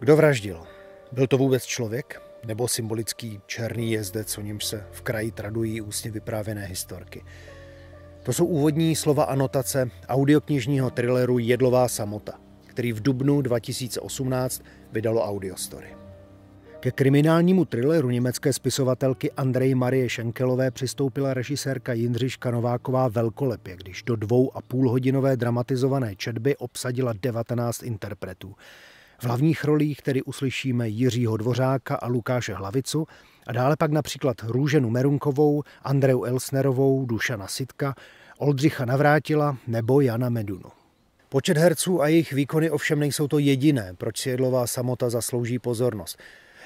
Kdo vraždil? Byl to vůbec člověk? Nebo symbolický černý jezdec, o němž se v kraji tradují ústně vyprávěné historky? To jsou úvodní slova anotace audioknižního thrilleru Jedlová samota, který v dubnu 2018 vydalo Audiostory. Ke kriminálnímu thrilleru německé spisovatelky Andrej Marie Šenkelové přistoupila režisérka Jindřiška Nováková velkolepě, když do dvou a půl hodinové dramatizované četby obsadila 19 interpretů. V hlavních rolích tedy uslyšíme Jiřího Dvořáka a Lukáše Hlavicu a dále pak například Růženu Merunkovou, Andreu Elsnerovou, Dušana Sitka, Oldřicha Navrátila nebo Jana Medunu. Počet herců a jejich výkony ovšem nejsou to jediné, proč si jedlová samota zaslouží pozornost.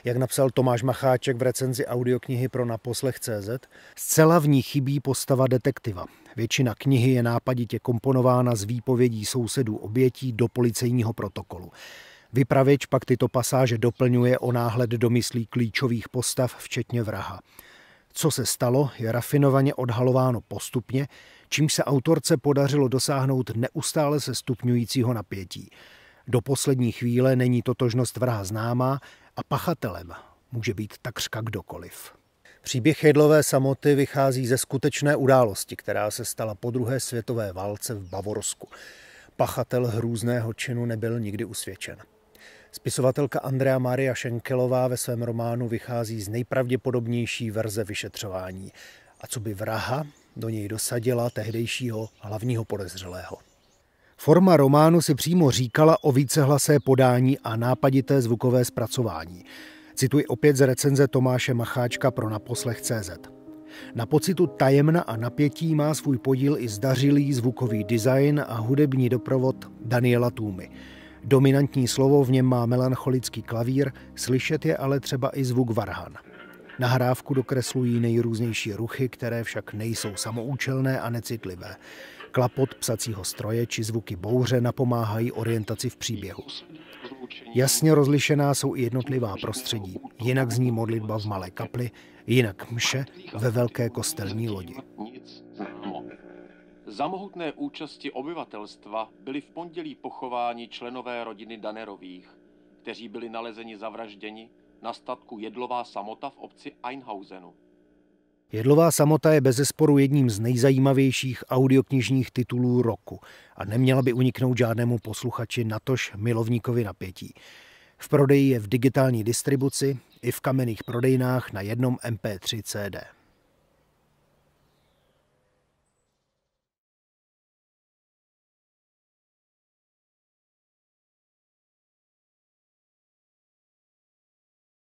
Jak napsal Tomáš Macháček v recenzi audioknihy pro naposlech.cz, zcela v ní chybí postava detektiva. Většina knihy je nápaditě komponována z výpovědí sousedů obětí do policejního protokolu. Vypravěč pak tyto pasáže doplňuje o náhled do myslí klíčových postav, včetně vraha. Co se stalo, je rafinovaně odhalováno postupně, čím se autorce podařilo dosáhnout neustále se stupňujícího napětí. Do poslední chvíle není totožnost vraha známá a pachatelem může být takřka kdokoliv. Příběh Jedlové samoty vychází ze skutečné události, která se stala po druhé světové válce v Bavorsku. Pachatel hrůzného činu nebyl nikdy usvědčen. Spisovatelka Andrea Maria Šenkelová ve svém románu vychází z nejpravděpodobnější verze vyšetřování. A co by vraha do něj dosadila tehdejšího hlavního podezřelého? Forma románu si přímo říkala o vícehlasé podání a nápadité zvukové zpracování. Cituji opět z recenze Tomáše Macháčka pro naposlech.cz. Na pocitu tajemna a napětí má svůj podíl i zdařilý zvukový design a hudební doprovod Daniela Tůmy. Dominantní slovo v něm má melancholický klavír, slyšet je ale třeba i zvuk varhan. Nahrávku dokreslují nejrůznější ruchy, které však nejsou samoučelné a necitlivé. Klapot psacího stroje či zvuky bouře napomáhají orientaci v příběhu. Jasně rozlišená jsou i jednotlivá prostředí. Jinak zní modlitba v malé kapli, jinak mše ve velké kostelní lodi. Za mohutné účasti obyvatelstva byli v pondělí pochováni členové rodiny Danerových, kteří byli nalezeni zavražděni na statku Jedlová samota v obci Einhausenu. Jedlová samota je bezesporu jedním z nejzajímavějších audioknižních titulů roku a neměla by uniknout žádnému posluchači, natož milovníkovi napětí. V prodeji je v digitální distribuci i v kamenných prodejnách na jednom MP3 CD.